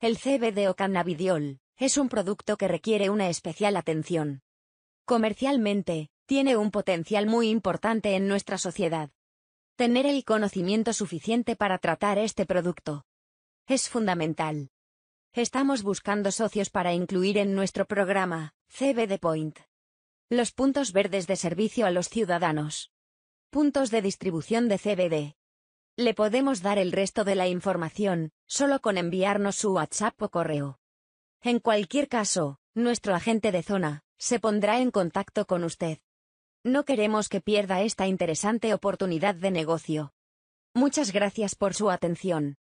El CBD o cannabidiol es un producto que requiere una especial atención. Comercialmente, tiene un potencial muy importante en nuestra sociedad. Tener el conocimiento suficiente para tratar este producto es fundamental. Estamos buscando socios para incluir en nuestro programa, CBD Point. Los puntos verdes de servicio a los ciudadanos. Puntos de distribución de CBD. Le podemos dar el resto de la información, solo con enviarnos su WhatsApp o correo. En cualquier caso, nuestro agente de zona, se pondrá en contacto con usted. No queremos que pierda esta interesante oportunidad de negocio. Muchas gracias por su atención.